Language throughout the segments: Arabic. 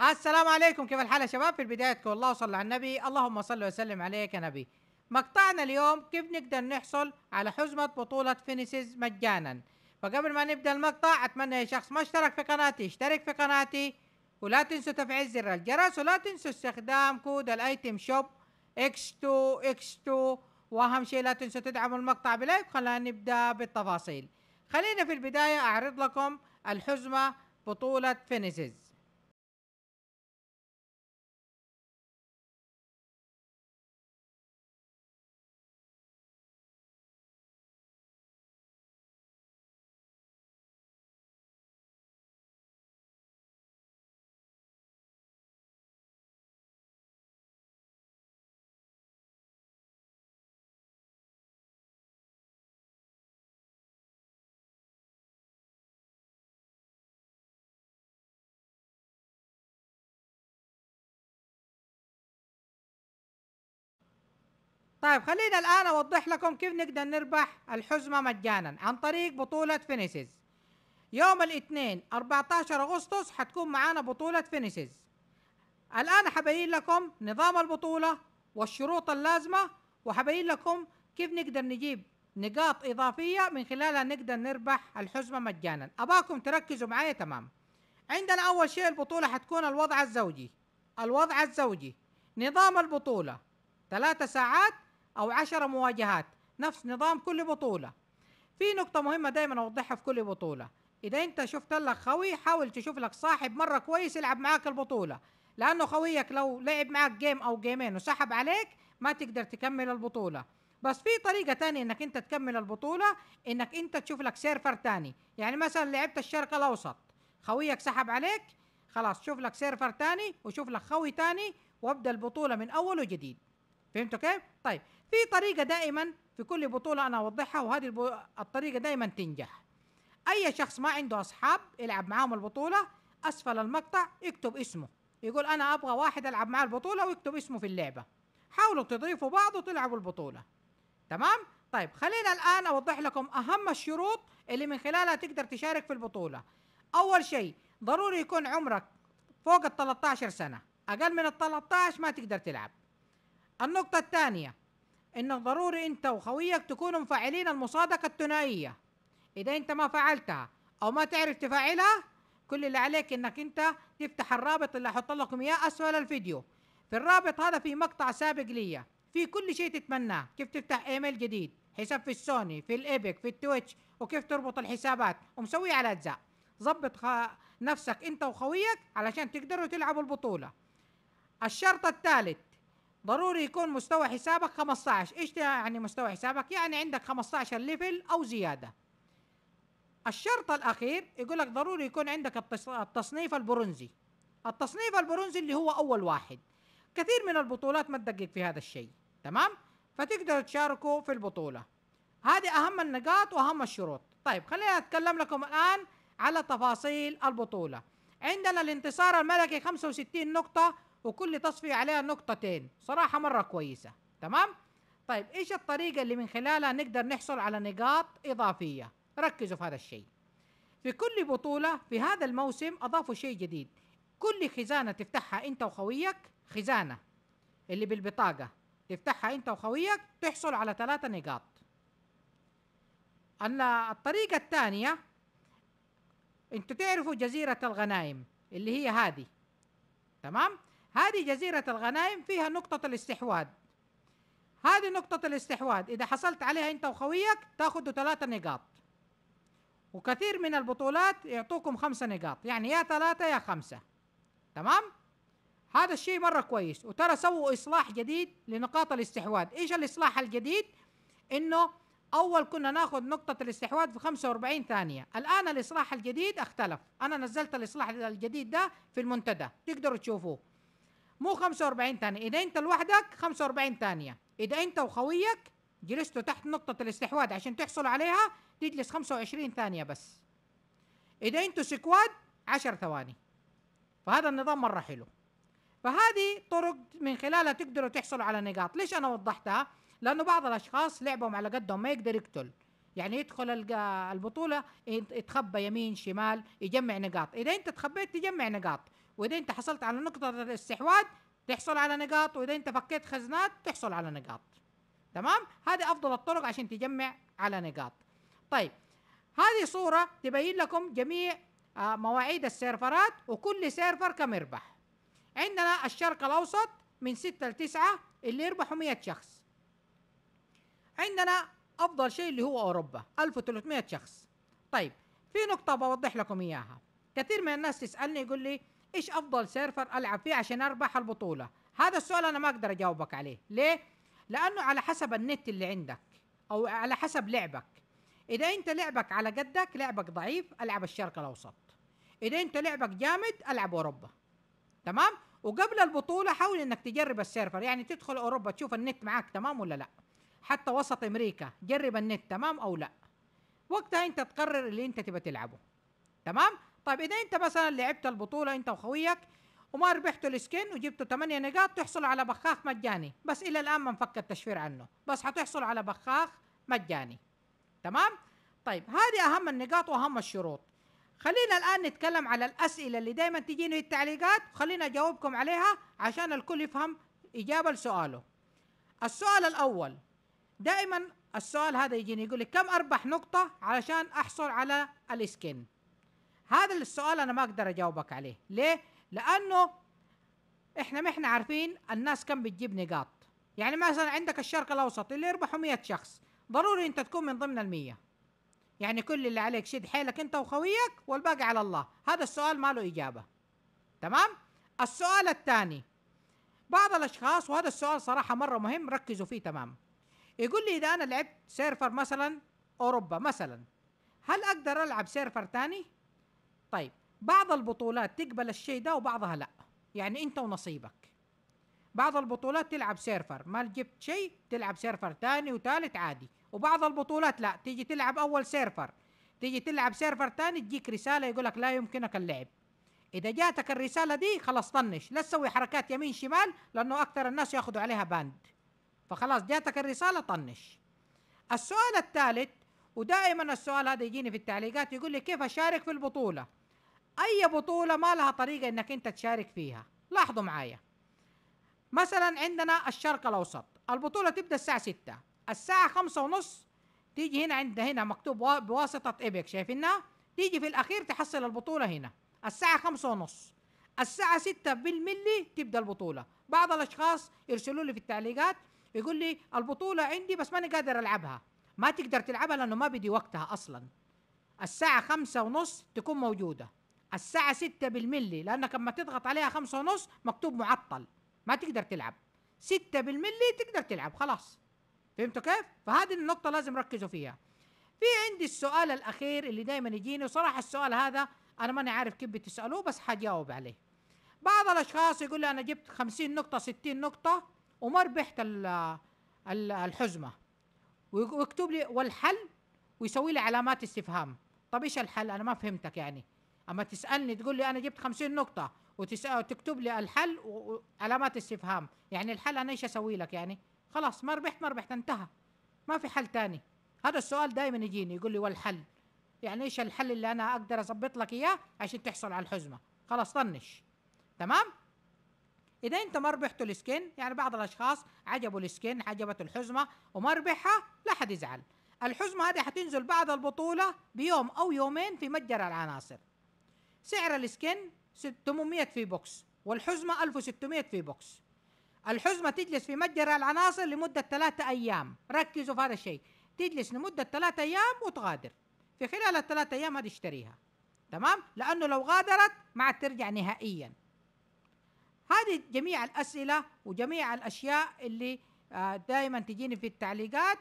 السلام عليكم كيف الحال يا شباب في بدايتكم الله صل على النبي اللهم صل وسلم عليك يا نبي مقطعنا اليوم كيف نقدر نحصل على حزمة بطولة فينيسيز مجانا فقبل ما نبدأ المقطع أتمنى يا شخص ما اشترك في قناتي اشترك في قناتي ولا تنسوا تفعيل زر الجرس ولا تنسوا استخدام كود الايتم شوب اكس 2 اكس 2 واهم شيء لا تنسوا تدعموا المقطع بلايك خلينا نبدا بالتفاصيل خلينا في البدايه اعرض لكم الحزمه بطوله فينيسز طيب خلينا الان اوضح لكم كيف نقدر نربح الحزمه مجانا عن طريق بطوله فينيسز يوم الاثنين 14 اغسطس حتكون معانا بطوله فينيسز الان حبين لكم نظام البطوله والشروط اللازمه وحبين لكم كيف نقدر نجيب نقاط اضافيه من خلالها نقدر نربح الحزمه مجانا اباكم تركزوا معايا تمام عندنا اول شيء البطوله حتكون الوضع الزوجي الوضع الزوجي نظام البطوله ثلاثة ساعات او عشرة مواجهات نفس نظام كل بطوله في نقطه مهمه دايما اوضحها في كل بطوله اذا انت شفت لك خوي حاول تشوف لك صاحب مره كويس يلعب معاك البطوله لانه خويك لو لعب معاك جيم او جيمين وسحب عليك ما تقدر تكمل البطوله بس في طريقه تانية انك انت تكمل البطوله انك انت تشوف لك سيرفر تاني يعني مثلا لعبت الشرق الاوسط خويك سحب عليك خلاص شوف لك سيرفر تاني وشوف لك خوي تاني وابدا البطوله من اول وجديد فهمتوا كيف؟ طيب في طريقه دائما في كل بطوله انا اوضحها وهذه الطريقه دائما تنجح اي شخص ما عنده اصحاب يلعب معاهم البطوله اسفل المقطع يكتب اسمه يقول انا ابغى واحد العب معاه البطوله ويكتب اسمه في اللعبه حاولوا تضيفوا بعض وتلعبوا البطوله تمام طيب خلينا الان اوضح لكم اهم الشروط اللي من خلالها تقدر تشارك في البطوله اول شيء ضروري يكون عمرك فوق ال 13 سنه اقل من ال 13 ما تقدر تلعب النقطة الثانية إن ضروري أنت وخويك تكونوا مفعلين المصادقة الثنائية إذا أنت ما فعلتها أو ما تعرف تفعلها كل اللي عليك إنك أنت تفتح الرابط اللي أحط لكم إياه أسفل الفيديو في الرابط هذا في مقطع سابق ليا في كل شيء تتمناه كيف تفتح ايميل جديد حساب في السوني في الايبك في التويتش وكيف تربط الحسابات ومسوي على اجزاء ظبط خ... نفسك انت وخويك علشان تقدروا تلعبوا البطوله الشرط الثالث ضروري يكون مستوى حسابك 15 ايش يعني مستوى حسابك يعني عندك 15 ليفل او زياده الشرط الاخير يقول لك ضروري يكون عندك التصنيف البرونزي التصنيف البرونزي اللي هو اول واحد كثير من البطولات ما تدقق في هذا الشيء تمام فتقدروا تشاركوا في البطوله هذه اهم النقاط واهم الشروط طيب خلينا اتكلم لكم الان على تفاصيل البطوله عندنا الانتصار الملكي 65 نقطه وكل تصفية عليها نقطتين صراحة مرة كويسة تمام طيب ايش الطريقة اللي من خلالها نقدر نحصل على نقاط اضافية ركزوا في هذا الشيء في كل بطولة في هذا الموسم اضافوا شيء جديد كل خزانة تفتحها انت وخويك خزانة اللي بالبطاقة تفتحها انت وخويك تحصل على ثلاثة نقاط الطريقة الثانية انتوا تعرفوا جزيرة الغنائم اللي هي هذه تمام هذه جزيرة الغنائم فيها نقطة الاستحواذ هذه نقطة الاستحواذ إذا حصلت عليها أنت وخويك تاخدوا ثلاثة نقاط وكثير من البطولات يعطوكم خمسة نقاط يعني يا ثلاثة يا خمسة تمام؟ هذا الشيء مرة كويس وترى سووا إصلاح جديد لنقاط الاستحواذ إيش الإصلاح الجديد؟ إنه أول كنا ناخذ نقطة الاستحواذ في 45 ثانية الآن الإصلاح الجديد اختلف أنا نزلت الإصلاح الجديد ده في المنتدى تقدروا تشوفوه مو 45 ثانيه اذا انت لوحدك 45 ثانيه اذا انت وخويك جلستوا تحت نقطه الاستحواذ عشان تحصلوا عليها تجلس 25 ثانيه بس اذا انتوا سكواد 10 ثواني فهذا النظام مره حلو فهذه طرق من خلالها تقدروا تحصلوا على نقاط ليش انا وضحتها لانه بعض الاشخاص لعبهم على قدهم ما يقدر يقتل يعني يدخل البطولة يتخبى يمين شمال يجمع نقاط إذا أنت تخبيت تجمع نقاط واذا انت حصلت على نقطه الاستحواذ تحصل على نقاط واذا انت فكيت خزنات تحصل على نقاط تمام هذه افضل الطرق عشان تجمع على نقاط طيب هذه صوره تبين لكم جميع آه، مواعيد السيرفرات وكل سيرفر كم يربح عندنا الشرق الاوسط من 6 ل 9 اللي يربحوا 100 شخص عندنا افضل شيء اللي هو اوروبا 1300 شخص طيب في نقطه بوضح لكم اياها كثير من الناس تسالني يقول لي ايش افضل سيرفر العب فيه عشان اربح البطوله هذا السؤال انا ما اقدر اجاوبك عليه ليه لانه على حسب النت اللي عندك او على حسب لعبك اذا انت لعبك على قدك لعبك ضعيف العب الشرق الاوسط اذا انت لعبك جامد العب اوروبا تمام وقبل البطوله حاول انك تجرب السيرفر يعني تدخل اوروبا تشوف النت معاك تمام ولا لا حتى وسط امريكا جرب النت تمام او لا وقتها انت تقرر اللي انت تبى تلعبه تمام طيب اذا انت مثلا لعبت البطوله انت وخويك وما ربحتوا السكن وجبتوا 8 نقاط تحصل على بخاخ مجاني بس الى الان ما انفك التشفير عنه بس حتحصل على بخاخ مجاني تمام طيب هذه اهم النقاط واهم الشروط خلينا الان نتكلم على الاسئله اللي دائما تجيني في التعليقات خلينا اجاوبكم عليها عشان الكل يفهم اجابه لسؤاله السؤال الاول دائما السؤال هذا يجيني يقول لي كم اربح نقطه علشان احصل على السكن هذا السؤال انا ما اقدر اجاوبك عليه ليه لانه احنا ما احنا عارفين الناس كم بتجيب نقاط يعني مثلا عندك الشرق الاوسط اللي يربحوا 100 شخص ضروري انت تكون من ضمن المية يعني كل اللي عليك شد حيلك انت وخويك والباقي على الله هذا السؤال ما له اجابه تمام السؤال الثاني بعض الاشخاص وهذا السؤال صراحه مره مهم ركزوا فيه تمام يقول لي اذا انا لعبت سيرفر مثلا اوروبا مثلا هل اقدر العب سيرفر ثاني طيب بعض البطولات تقبل الشيء ده وبعضها لا يعني انت ونصيبك بعض البطولات تلعب سيرفر ما جبت شيء تلعب سيرفر تاني وثالث عادي وبعض البطولات لا تيجي تلعب اول سيرفر تيجي تلعب سيرفر تاني تجيك رساله يقولك لا يمكنك اللعب اذا جاتك الرساله دي خلاص طنش لا تسوي حركات يمين شمال لانه اكثر الناس ياخذوا عليها باند فخلاص جاتك الرساله طنش السؤال الثالث ودائما السؤال هذا يجيني في التعليقات يقول لي كيف اشارك في البطوله اي بطوله ما لها طريقه انك انت تشارك فيها لاحظوا معايا مثلا عندنا الشرق الاوسط البطوله تبدا الساعه 6 الساعه 5 ونص تيجي هنا عند هنا مكتوب بواسطه ايبك شايفينها تيجي في الاخير تحصل البطوله هنا الساعه 5 ونص الساعه 6 بالملي تبدا البطوله بعض الاشخاص يرسلوا لي في التعليقات يقول لي البطوله عندي بس ماني قادر العبها ما تقدر تلعبها لانه ما بدي وقتها اصلا الساعة خمسة ونص تكون موجودة الساعة ستة بالملي لأنك لما تضغط عليها خمسة ونص مكتوب معطل ما تقدر تلعب ستة بالملي تقدر تلعب خلاص فهمتوا كيف؟ فهذه النقطة لازم ركزوا فيها في عندي السؤال الأخير اللي دايما يجيني وصراحة السؤال هذا أنا ماني عارف كيف بتسألوه بس حجاوب عليه بعض الأشخاص يقول لي أنا جبت خمسين نقطة ستين نقطة وما ربحت الحزمة ويكتب لي والحل ويسوي لي علامات استفهام طب ايش الحل انا ما فهمتك يعني اما تسالني تقول لي انا جبت 50 نقطه وتكتب لي الحل وعلامات استفهام يعني الحل انا ايش اسوي لك يعني خلاص ما ربحت ما ربحت انتهى ما في حل تاني هذا السؤال دائما يجيني يقول لي والحل يعني ايش الحل اللي انا اقدر اظبط لك اياه عشان تحصل على الحزمه خلاص طنش تمام اذا انت ما ربحت السكن يعني بعض الاشخاص عجبوا السكن عجبت الحزمه وما ربحها لا حد يزعل الحزمه هذه حتنزل بعد البطوله بيوم او يومين في متجر العناصر سعر السكن 800 في بوكس والحزمه 1600 في بوكس الحزمه تجلس في متجر العناصر لمده ثلاثة ايام ركزوا في هذا الشيء تجلس لمده ثلاثة ايام وتغادر في خلال الثلاثة ايام هذه اشتريها تمام لانه لو غادرت ما عاد ترجع نهائيا هذه جميع الاسئله وجميع الاشياء اللي آه، دائما تجيني في التعليقات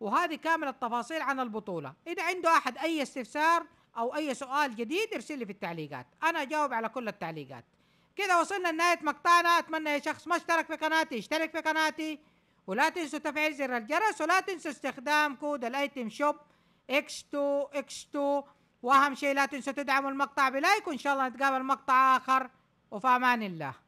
وهذه كامل التفاصيل عن البطوله اذا عنده احد اي استفسار او اي سؤال جديد ارسل لي في التعليقات انا اجاوب على كل التعليقات كده وصلنا لنهايه مقطعنا اتمنى يا شخص ما اشترك في قناتي اشترك في قناتي ولا تنسوا تفعيل زر الجرس ولا تنسوا استخدام كود الايتم شوب اكس 2 اكس 2 واهم شيء لا تنسوا تدعموا المقطع بلايك وان شاء الله نتقابل مقطع اخر وفي امان الله